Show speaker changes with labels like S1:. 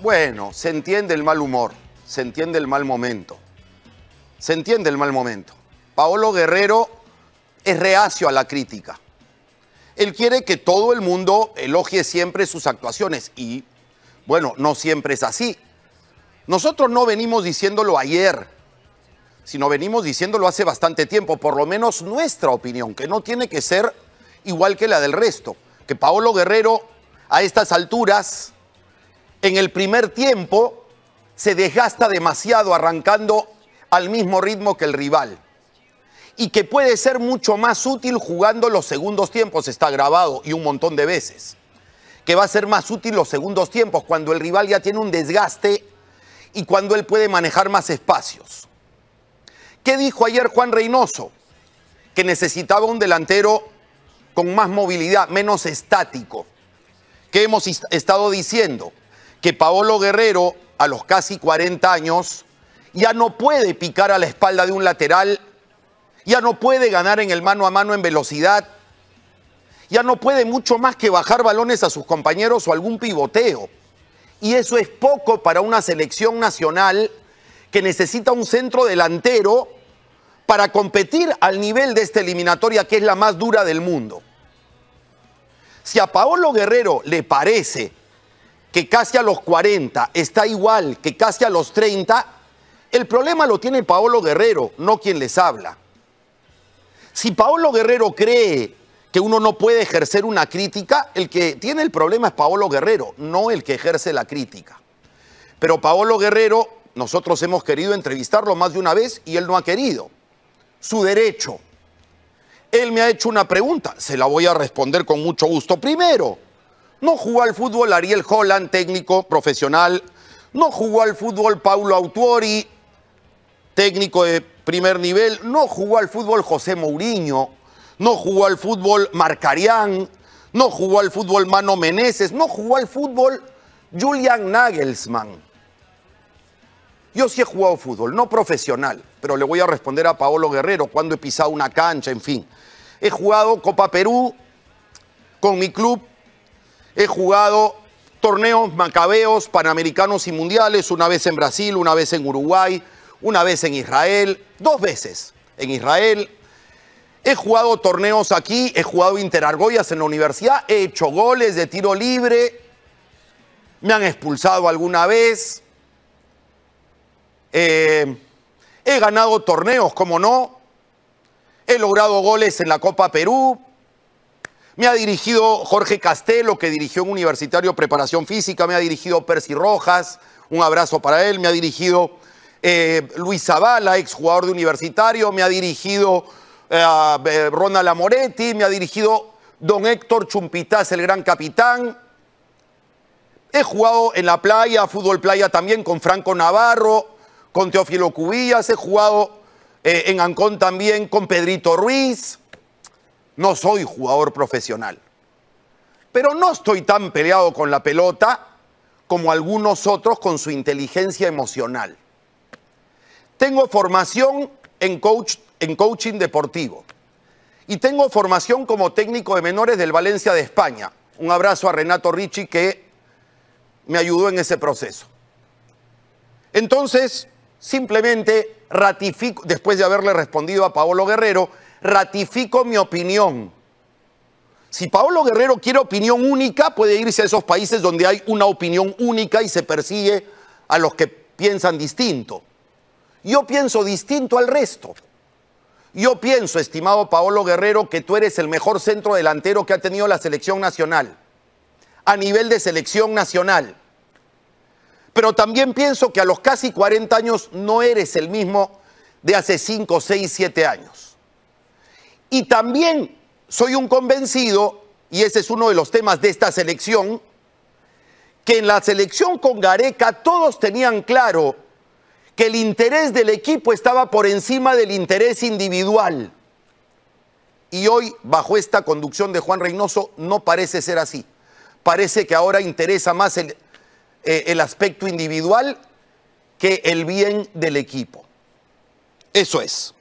S1: Bueno, se entiende el mal humor, se entiende el mal momento. Se entiende el mal momento. Paolo Guerrero es reacio a la crítica. Él quiere que todo el mundo elogie siempre sus actuaciones y, bueno, no siempre es así. Nosotros no venimos diciéndolo ayer, sino venimos diciéndolo hace bastante tiempo, por lo menos nuestra opinión, que no tiene que ser igual que la del resto. Que Paolo Guerrero a estas alturas en el primer tiempo se desgasta demasiado arrancando al mismo ritmo que el rival y que puede ser mucho más útil jugando los segundos tiempos, está grabado y un montón de veces, que va a ser más útil los segundos tiempos cuando el rival ya tiene un desgaste y cuando él puede manejar más espacios. ¿Qué dijo ayer Juan Reynoso? Que necesitaba un delantero con más movilidad, menos estático. ¿Qué hemos estado diciendo? que Paolo Guerrero, a los casi 40 años, ya no puede picar a la espalda de un lateral, ya no puede ganar en el mano a mano en velocidad, ya no puede mucho más que bajar balones a sus compañeros o algún pivoteo. Y eso es poco para una selección nacional que necesita un centro delantero para competir al nivel de esta eliminatoria que es la más dura del mundo. Si a Paolo Guerrero le parece que casi a los 40 está igual que casi a los 30, el problema lo tiene Paolo Guerrero, no quien les habla. Si Paolo Guerrero cree que uno no puede ejercer una crítica, el que tiene el problema es Paolo Guerrero, no el que ejerce la crítica. Pero Paolo Guerrero, nosotros hemos querido entrevistarlo más de una vez y él no ha querido. Su derecho. Él me ha hecho una pregunta, se la voy a responder con mucho gusto. Primero, no jugó al fútbol Ariel Holland, técnico profesional. No jugó al fútbol Paulo Autuori, técnico de primer nivel. No jugó al fútbol José Mourinho. No jugó al fútbol Marcarián. No jugó al fútbol Mano Meneses. No jugó al fútbol Julian Nagelsmann. Yo sí he jugado fútbol, no profesional, pero le voy a responder a Paolo Guerrero cuando he pisado una cancha, en fin. He jugado Copa Perú con mi club He jugado torneos macabeos, panamericanos y mundiales, una vez en Brasil, una vez en Uruguay, una vez en Israel, dos veces en Israel. He jugado torneos aquí, he jugado interargollas en la universidad, he hecho goles de tiro libre, me han expulsado alguna vez. Eh, he ganado torneos, como no. He logrado goles en la Copa Perú, me ha dirigido Jorge Castelo, que dirigió en Universitario Preparación Física, me ha dirigido Percy Rojas, un abrazo para él, me ha dirigido eh, Luis Zavala, exjugador de Universitario, me ha dirigido eh, eh, Ronald Amoretti, me ha dirigido don Héctor Chumpitaz, el gran capitán. He jugado en la playa, fútbol playa también, con Franco Navarro, con Teófilo Cubillas, he jugado en Ancón también, con Pedrito Ruiz. No soy jugador profesional. Pero no estoy tan peleado con la pelota como algunos otros con su inteligencia emocional. Tengo formación en, coach, en coaching deportivo y tengo formación como técnico de menores del Valencia de España. Un abrazo a Renato Ricci que me ayudó en ese proceso. Entonces, simplemente ratifico, después de haberle respondido a Paolo Guerrero, ratifico mi opinión. Si Paolo Guerrero quiere opinión única, puede irse a esos países donde hay una opinión única y se persigue a los que piensan distinto. Yo pienso distinto al resto. Yo pienso, estimado Paolo Guerrero, que tú eres el mejor centro delantero que ha tenido la selección nacional, a nivel de selección nacional. Pero también pienso que a los casi 40 años no eres el mismo de hace 5, 6, 7 años. Y también soy un convencido, y ese es uno de los temas de esta selección, que en la selección con Gareca todos tenían claro que el interés del equipo estaba por encima del interés individual. Y hoy, bajo esta conducción de Juan Reynoso, no parece ser así. Parece que ahora interesa más el, eh, el aspecto individual que el bien del equipo. Eso es.